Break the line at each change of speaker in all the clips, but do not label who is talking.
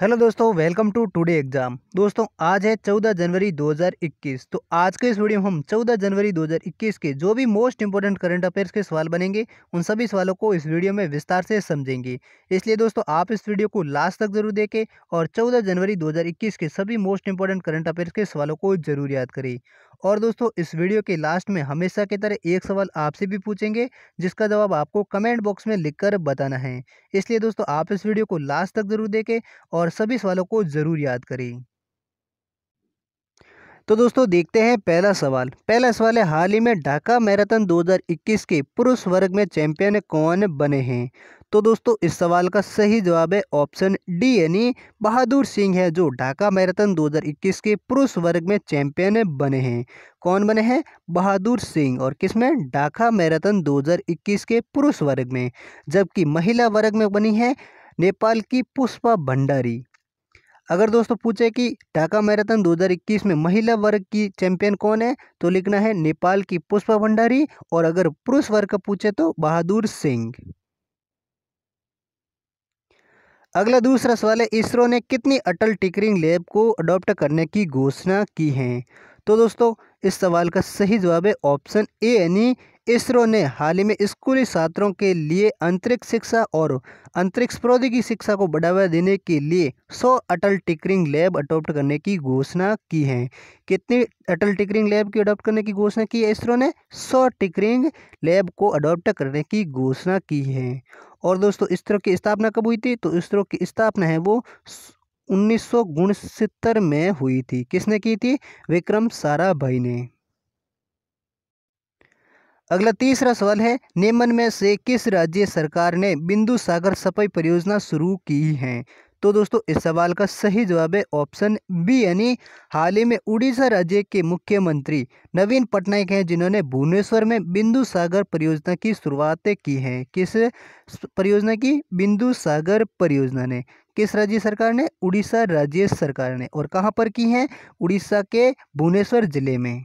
hello दोस्तों welcome to today exam दोस्तों आज है 14 जनवरी 2021 तो आज के इस वीडियो में हम 14 जनवरी 2021 के जो भी मोस्ट इंपॉर्टेंट करंट अफेयर्स के सवाल बनेंगे उन सभी सवालों को इस वीडियो में विस्तार से समझेंगे इसलिए दोस्तों आप इस वीडियो को लास्ट तक जरूर देखें और चौदह जनवरी दो के सभी मोस्ट इंपॉर्टेंट करंट अफेयर्स के सवालों को जरूर याद करें और दोस्तों इस वीडियो के लास्ट में हमेशा की तरह एक सवाल आपसे भी पूछेंगे जिसका जवाब आपको कमेंट बॉक्स में लिखकर बताना है इसलिए दोस्तों आप इस वीडियो को लास्ट तक जरूर देखें और और सभी सवालों को ज़रूर याद करें तो दोस्तों देखते हैं पहला सवाल पहला सवाल है हाल ही में ढाका मैराथन 2021 के पुरुष वर्ग में चैंपियन कौन बने हैं तो दोस्तों इस सवाल का सही जवाब है ऑप्शन डी यानी बहादुर सिंह है जो ढाका मैराथन 2021 के पुरुष वर्ग में चैंपियन बने हैं कौन बने हैं बहादुर सिंह और किस में ढाका मैराथन 2021 के पुरुष वर्ग में जबकि महिला वर्ग में बनी है नेपाल की पुष्पा भंडारी अगर दोस्तों पूछे कि ढाका मैराथन 2021 में महिला वर्ग की चैंपियन कौन है तो लिखना है नेपाल की पुष्पा भंडारी और अगर पुरुष वर्ग का पूछे तो बहादुर सिंह अगला दूसरा सवाल है इसरो ने कितनी अटल टिकरिंग लैब को अडॉप्ट करने की घोषणा की है तो दोस्तों इस सवाल का सही जवाब है ऑप्शन ए यानी इसरो ने हाल ही में स्कूली छात्रों के लिए अंतरिक्ष शिक्षा और अंतरिक्ष प्रौद्योगिकी शिक्षा को बढ़ावा देने के लिए 100 अटल टिकरिंग लैब अडॉप्ट करने की घोषणा की है कितनी अटल टिकरिंग लैब की अडॉप्ट करने की घोषणा की है इसरो ने 100 टिकरिंग लैब को अडोप्ट करने की घोषणा की है और दोस्तों इसरो की स्थापना कब हुई थी तो इसरो की स्थापना है वो उन्नीस में हुई थी किसने की थी विक्रम साराभाई ने अगला तीसरा सवाल है नेमन में से किस राज्य सरकार ने बिंदु सागर सफाई परियोजना शुरू की है तो दोस्तों इस सवाल का सही जवाब है ऑप्शन बी यानी हाल ही में उड़ीसा राज्य के मुख्यमंत्री नवीन पटनायक हैं जिन्होंने भुवनेश्वर में बिंदु सागर परियोजना की शुरुआतें की हैं किस परियोजना की बिंदु सागर परियोजना ने किस राज्य सरकार ने उड़ीसा राज्य सरकार ने और कहाँ पर की हैं उड़ीसा के भुवनेश्वर जिले में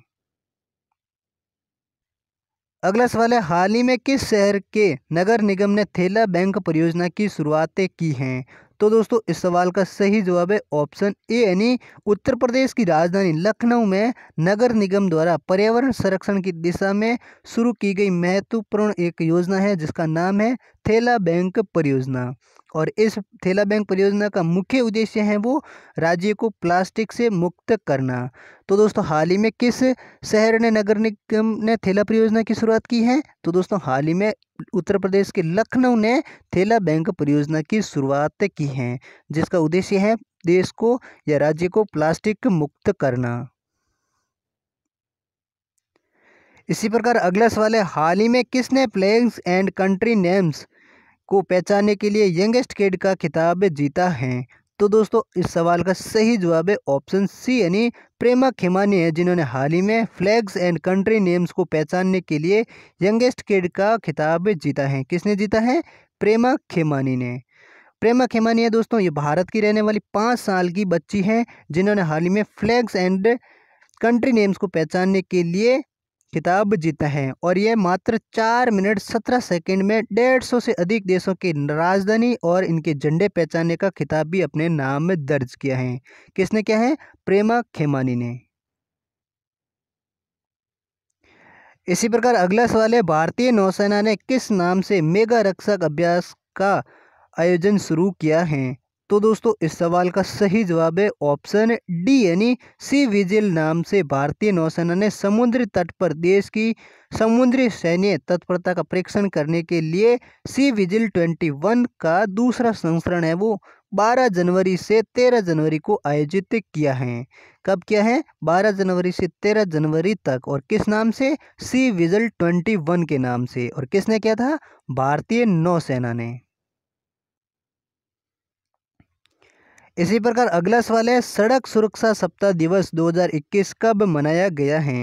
अगला सवाल है हाल ही में किस शहर के नगर निगम ने थेला बैंक परियोजना की शुरुआतें की हैं तो दोस्तों इस सवाल का सही जवाब है ऑप्शन ए यानी उत्तर प्रदेश की राजधानी लखनऊ में नगर निगम द्वारा पर्यावरण संरक्षण की दिशा में शुरू की गई महत्वपूर्ण एक योजना है जिसका नाम है थेला बैंक परियोजना और इस थैला बैंक परियोजना का मुख्य उद्देश्य है वो राज्य को प्लास्टिक से मुक्त करना तो दोस्तों हाल ही में किस शहर ने नगर निगम ने थैला परियोजना की शुरुआत की है तो दोस्तों हाल ही में उत्तर प्रदेश के लखनऊ ने थैला बैंक परियोजना की शुरुआत की है जिसका उद्देश्य है देश को या राज्य को प्लास्टिक मुक्त करना इसी प्रकार अगला सवाल है हाल ही में किसने प्लेग्स एंड कंट्री नेम्स को पहचानने के लिए यंगेस्ट किड का खिताब जीता है तो दोस्तों इस सवाल का सही जवाब है ऑप्शन सी यानी प्रेमा खेमानी है जिन्होंने हाल ही में फ्लैग्स एंड कंट्री नेम्स को पहचानने के लिए यंगेस्ट किड का खिताब जीता है किसने जीता है प्रेमा खेमानी ने प्रेमा खेमानी है दोस्तों ये भारत की रहने वाली पाँच साल की बच्ची हैं जिन्होंने हाल ही में फ्लैग्स एंड कंट्री नेम्स को पहचानने के लिए खिताब जीता है और यह मात्र चार मिनट सत्रह सेकंड में डेढ़ सौ से अधिक देशों की राजधानी और इनके झंडे पहचानने का खिताब भी अपने नाम में दर्ज किया है किसने क्या है प्रेमा खेमानी ने इसी प्रकार अगला सवाल है भारतीय नौसेना ने किस नाम से मेगा रक्षक अभ्यास का आयोजन शुरू किया है तो दोस्तों इस सवाल का सही जवाब है ऑप्शन डी यानी सी विजिल नाम से भारतीय नौसेना ने समुद्री तट पर देश की समुद्री सैन्य तत्परता का परीक्षण करने के लिए सी विजिल ट्वेंटी वन का दूसरा संस्करण है वो 12 जनवरी से 13 जनवरी को आयोजित किया है कब किया है 12 जनवरी से 13 जनवरी तक और किस नाम से सी विजल 21 के नाम से और किसने किया था भारतीय नौसेना ने इसी प्रकार अगला सवाल है सड़क सुरक्षा सप्ताह दिवस 2021 कब मनाया गया है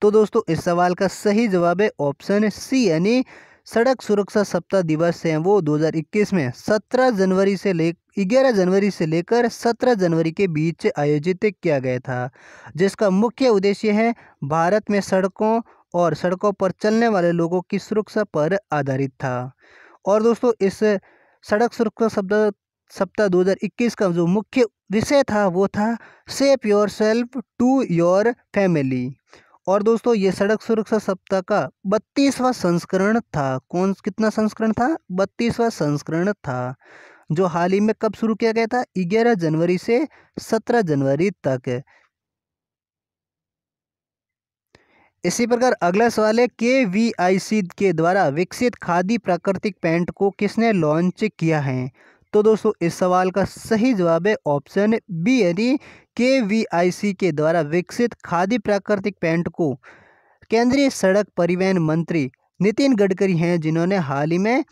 तो दोस्तों इस सवाल का सही जवाब है ऑप्शन सी यानी सड़क सुरक्षा सप्ताह दिवस है वो 2021 में 17 जनवरी से ले 11 जनवरी से लेकर 17 जनवरी के बीच आयोजित किया गया था जिसका मुख्य उद्देश्य है भारत में सड़कों और सड़कों पर चलने वाले लोगों की सुरक्षा पर आधारित था और दोस्तों इस सड़क सुरक्षा सप्ताह सप्ताह 2021 का जो मुख्य विषय था वो था safe yourself to your family और दोस्तों ये सड़क सुरक्षा सप्ताह का बत्तीसवा संस्करण था कौन कितना संस्करण था बत्तीसवा संस्करण था जो हाल ही में कब शुरू किया गया था ग्यारह जनवरी से सत्रह जनवरी तक इसी प्रकार अगला सवाल है के वी आई सी के द्वारा विकसित खादी प्राकृतिक पैंट को किसने लॉन्च किया है तो दोस्तों इस सवाल का सही जवाब है ऑप्शन बी यानी के वी आई सी के द्वारा विकसित खादी प्राकृतिक पैंट को केंद्रीय सड़क परिवहन मंत्री नितिन गडकरी हैं जिन्होंने हाल ही में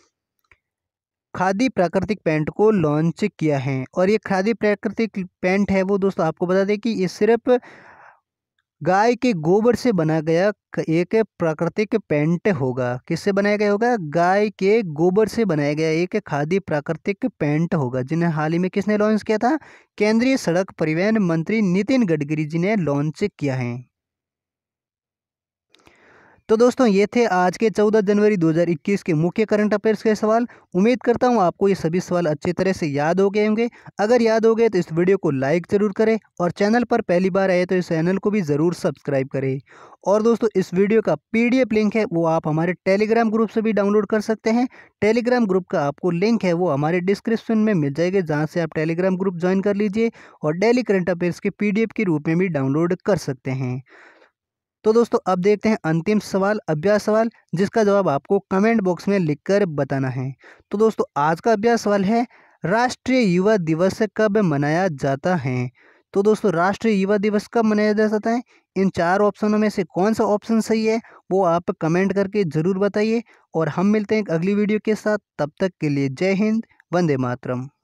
खादी प्राकृतिक पैंट को लॉन्च किया है और ये खादी प्राकृतिक पैंट है वो दोस्तों आपको बता दें कि ये सिर्फ गाय के गोबर से बना गया एक प्राकृतिक पेंट होगा किससे बनाया गया होगा गाय के गोबर से बनाया गया एक खादी प्राकृतिक पेंट होगा जिन्हें हाल ही में किसने लॉन्च किया था केंद्रीय सड़क परिवहन मंत्री नितिन गडकरी जी ने लॉन्च किया है तो दोस्तों ये थे आज के 14 जनवरी 2021 के मुख्य करंट अफेयर्स के सवाल उम्मीद करता हूँ आपको ये सभी सवाल अच्छी तरह से याद हो गए होंगे अगर याद हो गए तो इस वीडियो को लाइक ज़रूर करें और चैनल पर पहली बार आए तो इस चैनल को भी ज़रूर सब्सक्राइब करें और दोस्तों इस वीडियो का पीडीएफ लिंक है वो आप हमारे टेलीग्राम ग्रुप से भी डाउनलोड कर सकते हैं टेलीग्राम ग्रुप का आपको लिंक है वो हमारे डिस्क्रिप्शन में मिल जाएगा जहाँ से आप टेलीग्राम ग्रुप ज्वाइन कर लीजिए और डेली करंट अफेयर्स के पी के रूप में भी डाउनलोड कर सकते हैं तो दोस्तों अब देखते हैं अंतिम सवाल अभ्यास सवाल जिसका जवाब आपको कमेंट बॉक्स में लिखकर बताना है तो दोस्तों आज का अभ्यास सवाल है राष्ट्रीय युवा दिवस कब मनाया जाता है तो दोस्तों राष्ट्रीय युवा दिवस कब मनाया जा सकता है इन चार ऑप्शनों में से कौन सा ऑप्शन सही है वो आप कमेंट करके ज़रूर बताइए और हम मिलते हैं अगली वीडियो के साथ तब तक के लिए जय हिंद वंदे मातरम